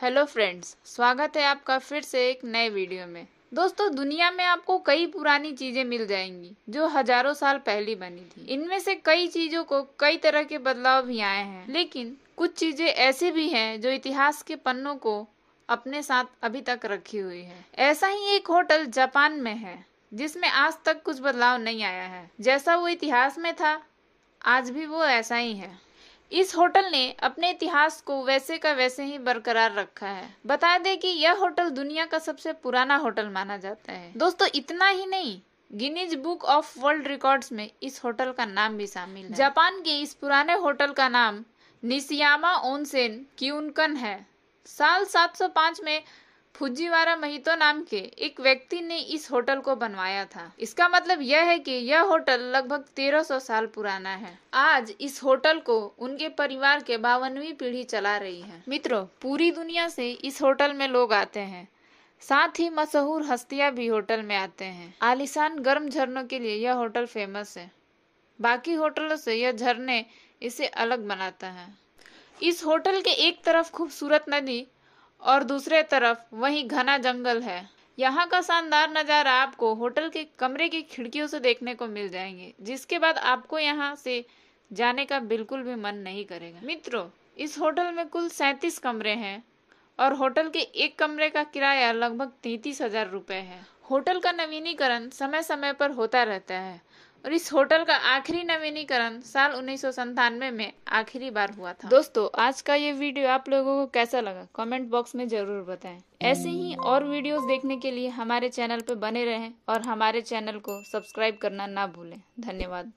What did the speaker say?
hello friends स्वागत है आपका फिर से एक नए वीडियो में दोस्तों दुनिया में आपको कई पुरानी चीजें मिल जाएंगी जो हजारों साल पहले बनी थी इनमें से कई चीजों को कई तरह के बदलाव भी आए हैं लेकिन कुछ चीजें ऐसी भी हैं जो इतिहास के पन्नों को अपने साथ अभी तक रखी हुई है ऐसा ही एक होटल जापान में है जिसमें आज तक कुछ बदलाव नहीं आया है जैसा वो इतिहास में था आज भी वो ऐसा ही है इस होटल ने अपने इतिहास को वैसे का वैसे ही बरकरार रखा है बता दें कि यह होटल दुनिया का सबसे पुराना होटल माना जाता है दोस्तों इतना ही नहीं Guinness book of world records में इस होटल का नाम भी शामिल है जापान के इस पुराने होटल का नाम निशियामा ओनसेन क्यूनकन है साल 705 में फुजीवारा महितो नाम के एक व्यक्ति ने इस होटल को बनवाया था इसका मतलब यह है कि यह होटल लगभग 1300 साल पुराना है आज इस होटल को उनके परिवार के बावनवी पीढ़ी चला रही है मित्रों पूरी दुनिया से इस होटल में लोग आते हैं साथ ही मशहूर हस्तियां भी होटल में आते हैं आलिशान गर्म झरनों के लिए यह होटल फेमस है बाकी होटलों से यह झरने इसे अलग बनाता है इस होटल के एक तरफ खूबसूरत नदी और दूसरे तरफ वही घना जंगल है यहाँ का शानदार नज़ारा आपको होटल के कमरे की खिड़कियों से देखने को मिल जाएंगे जिसके बाद आपको यहाँ से जाने का बिल्कुल भी मन नहीं करेगा मित्रों इस होटल में कुल सैंतीस कमरे हैं और होटल के एक कमरे का किराया लगभग तैतीस हजार रूपए है होटल का नवीनीकरण समय समय पर होता रहता है और इस होटल का आखिरी नवीनीकरण साल उन्नीस में आखिरी बार हुआ था दोस्तों आज का ये वीडियो आप लोगों को कैसा लगा कमेंट बॉक्स में जरूर बताएं ऐसे ही और वीडियोस देखने के लिए हमारे चैनल पर बने रहें और हमारे चैनल को सब्सक्राइब करना ना भूलें धन्यवाद